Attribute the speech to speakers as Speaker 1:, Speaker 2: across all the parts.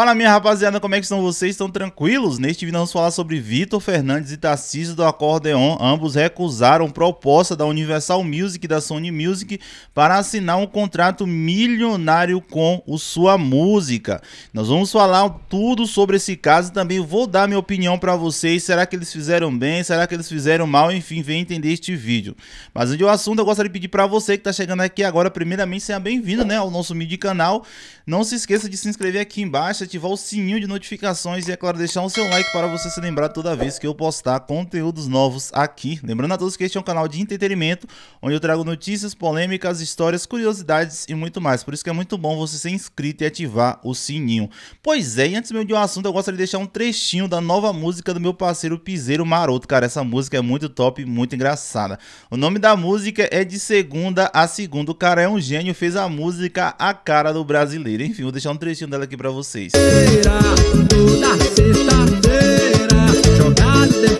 Speaker 1: Fala minha rapaziada, como é que estão vocês? Estão tranquilos? Neste vídeo vamos falar sobre Vitor Fernandes e Tarcísio do Acordeon. Ambos recusaram proposta da Universal Music e da Sony Music para assinar um contrato milionário com o Sua Música. Nós vamos falar tudo sobre esse caso também vou dar minha opinião para vocês. Será que eles fizeram bem? Será que eles fizeram mal? Enfim, vem entender este vídeo. Mas antes do assunto, eu gostaria de pedir para você que está chegando aqui agora, primeiramente, seja bem-vindo né, ao nosso mídia canal. Não se esqueça de se inscrever aqui embaixo ativar o sininho de notificações e, é claro, deixar o seu like para você se lembrar toda vez que eu postar conteúdos novos aqui. Lembrando a todos que este é um canal de entretenimento, onde eu trago notícias, polêmicas, histórias, curiosidades e muito mais. Por isso que é muito bom você ser inscrito e ativar o sininho. Pois é, e antes mesmo de um assunto, eu gostaria de deixar um trechinho da nova música do meu parceiro Piseiro Maroto. Cara, essa música é muito top, muito engraçada. O nome da música é De Segunda a Segunda. O cara é um gênio, fez a música A Cara do Brasileiro. Enfim, vou deixar um trechinho dela aqui para vocês. Toda sexta-feira, jogada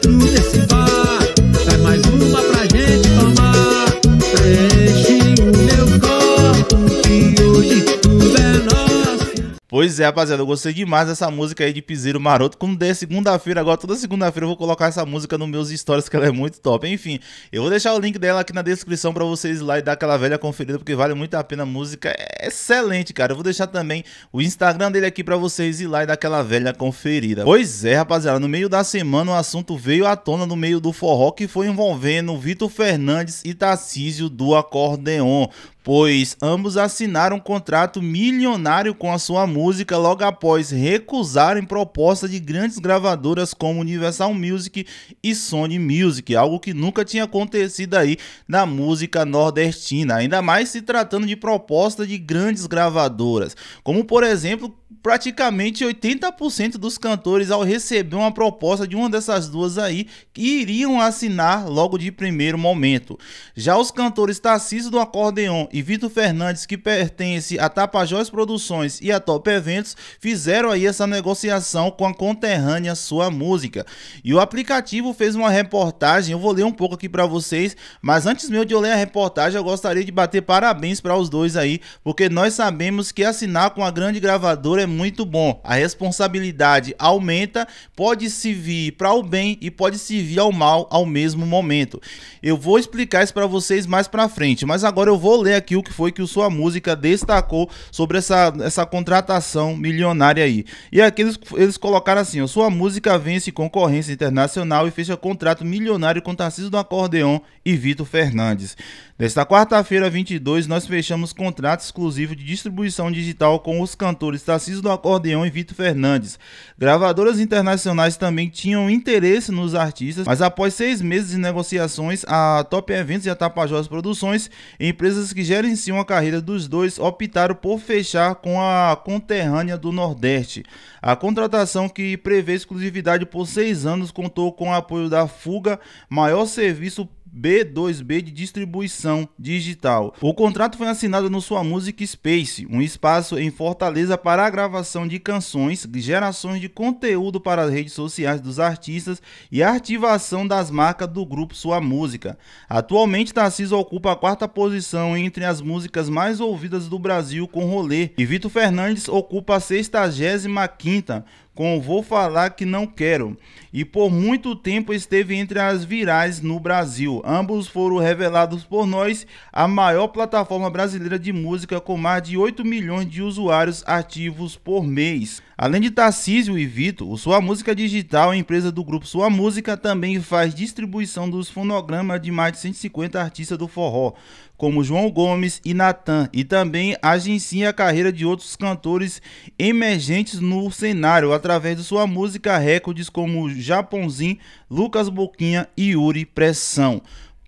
Speaker 1: Pois é, rapaziada, eu gostei demais dessa música aí de Piseiro Maroto. Quando der segunda-feira, agora toda segunda-feira eu vou colocar essa música nos meus stories, que ela é muito top. Enfim, eu vou deixar o link dela aqui na descrição para vocês ir lá e dar aquela velha conferida, porque vale muito a pena. A música é excelente, cara. Eu vou deixar também o Instagram dele aqui para vocês ir lá e dar aquela velha conferida. Pois é, rapaziada, no meio da semana o assunto veio à tona no meio do forró que foi envolvendo Vitor Fernandes e Tarcísio do Acordeon pois ambos assinaram um contrato milionário com a sua música logo após recusarem proposta de grandes gravadoras como Universal Music e Sony Music, algo que nunca tinha acontecido aí na música nordestina, ainda mais se tratando de proposta de grandes gravadoras, como por exemplo praticamente 80% dos cantores, ao receber uma proposta de uma dessas duas aí, iriam assinar logo de primeiro momento. Já os cantores Tarcísio do Acordeon e Vitor Fernandes, que pertence a Tapajós Produções e a Top Eventos, fizeram aí essa negociação com a conterrânea Sua Música. E o aplicativo fez uma reportagem, eu vou ler um pouco aqui para vocês, mas antes mesmo de eu ler a reportagem, eu gostaria de bater parabéns para os dois aí, porque nós sabemos que assinar com a grande gravadora é muito bom. A responsabilidade aumenta, pode se vir para o bem e pode se vir ao mal ao mesmo momento. Eu vou explicar isso para vocês mais para frente, mas agora eu vou ler aqui o que foi que o sua música destacou sobre essa, essa contratação milionária aí. E aqui eles, eles colocaram assim: ó, sua música vence concorrência internacional e fecha contrato milionário com Tarcísio do Acordeon e Vitor Fernandes. Nesta quarta-feira, 22, nós fechamos contrato exclusivo de distribuição digital com os cantores Tarcísio do acordeão e Vitor Fernandes. Gravadoras internacionais também tinham interesse nos artistas, mas após seis meses de negociações, a Top Eventos e a Tapajós Produções, empresas que gerenciam a carreira dos dois, optaram por fechar com a conterrânea do Nordeste. A contratação, que prevê exclusividade por seis anos, contou com o apoio da Fuga, maior serviço B2B de distribuição digital. O contrato foi assinado no Sua Music Space, um espaço em Fortaleza para a gravação de canções, gerações de conteúdo para as redes sociais dos artistas e ativação das marcas do grupo Sua Música. Atualmente, Tarcísio ocupa a quarta posição entre as músicas mais ouvidas do Brasil com rolê e Vitor Fernandes ocupa a 65 quinta com Vou Falar Que Não Quero, e por muito tempo esteve entre as virais no Brasil. Ambos foram revelados por nós, a maior plataforma brasileira de música com mais de 8 milhões de usuários ativos por mês. Além de Tarcísio e Vito o Sua Música Digital, empresa do grupo Sua Música, também faz distribuição dos fonogramas de mais de 150 artistas do forró, como João Gomes e Natan, e também agencia a carreira de outros cantores emergentes no cenário através de sua música recordes como Japãozinho, Lucas Boquinha e Yuri Pressão.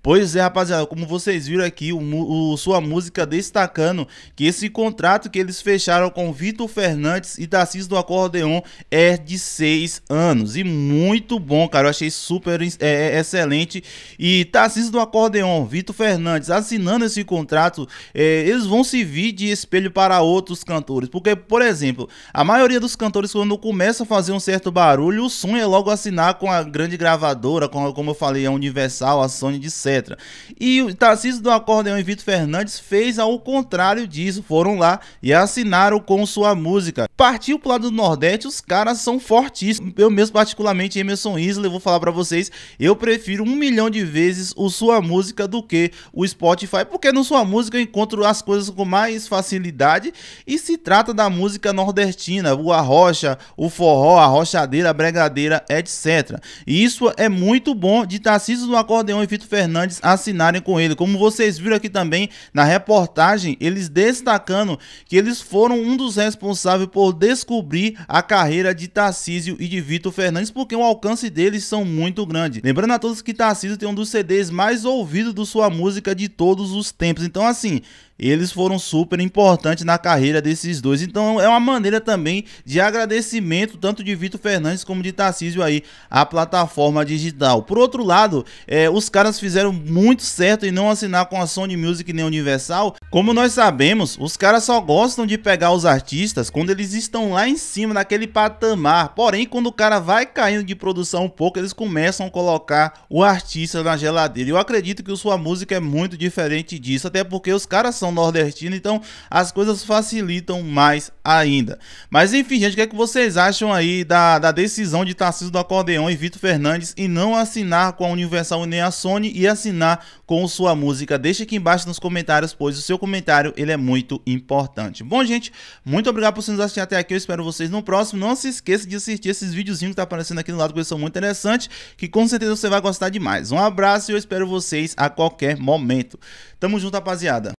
Speaker 1: Pois é, rapaziada, como vocês viram aqui, o, o, sua música destacando que esse contrato que eles fecharam com Vitor Fernandes e Tarcísio do Acordeon é de seis anos. E muito bom, cara. Eu achei super é, é, excelente. E Tarcísio do Acordeon, Vitor Fernandes, assinando esse contrato, é, eles vão se vir de espelho para outros cantores. Porque, por exemplo, a maioria dos cantores, quando começa a fazer um certo barulho, o sonho é logo assinar com a grande gravadora, com, como eu falei, a Universal, a Sony, de etc. E o Tarcísio do Acordeão e Vitor Fernandes fez ao contrário disso, foram lá e assinaram com sua música. Partiu pro lado do Nordeste, os caras são fortíssimos. Eu mesmo, particularmente, Emerson Isley, vou falar para vocês, eu prefiro um milhão de vezes o sua música do que o Spotify, porque no sua música eu encontro as coisas com mais facilidade e se trata da música nordestina, o arrocha, o forró, a rochadeira, a bregadeira, etc. E isso é muito bom de Tarcísio do Acordeão e Vitor Fernandes assinarem com ele. Como vocês viram aqui também na reportagem, eles destacando que eles foram um dos responsáveis por descobrir a carreira de Tarcísio e de Vitor Fernandes, porque o alcance deles são muito grande. Lembrando a todos que Tarcísio tem um dos CDs mais ouvidos do sua música de todos os tempos. Então, assim, eles foram super importantes na carreira desses dois. Então é uma maneira também de agradecimento, tanto de Vitor Fernandes como de Tarcísio aí, à plataforma digital. Por outro lado, é, os caras fizeram muito certo em não assinar com a Sony Music nem Universal, como nós sabemos, os caras só gostam de pegar os artistas quando eles estão lá em cima, naquele patamar. Porém, quando o cara vai caindo de produção um pouco, eles começam a colocar o artista na geladeira. Eu acredito que sua música é muito diferente disso, até porque os caras são nordestinos, então as coisas facilitam mais ainda. Mas enfim, gente, o que, é que vocês acham aí da, da decisão de Tarcísio do Acordeão e Vitor Fernandes e não assinar com a Universal e nem a Sony e assinar com sua música? Deixa aqui embaixo nos comentários, pois o seu comentário, ele é muito importante. Bom, gente, muito obrigado por vocês assistir até aqui. Eu espero vocês no próximo. Não se esqueça de assistir esses videozinhos que tá aparecendo aqui do lado, que são muito interessantes, que com certeza você vai gostar demais. Um abraço e eu espero vocês a qualquer momento. Tamo junto, rapaziada.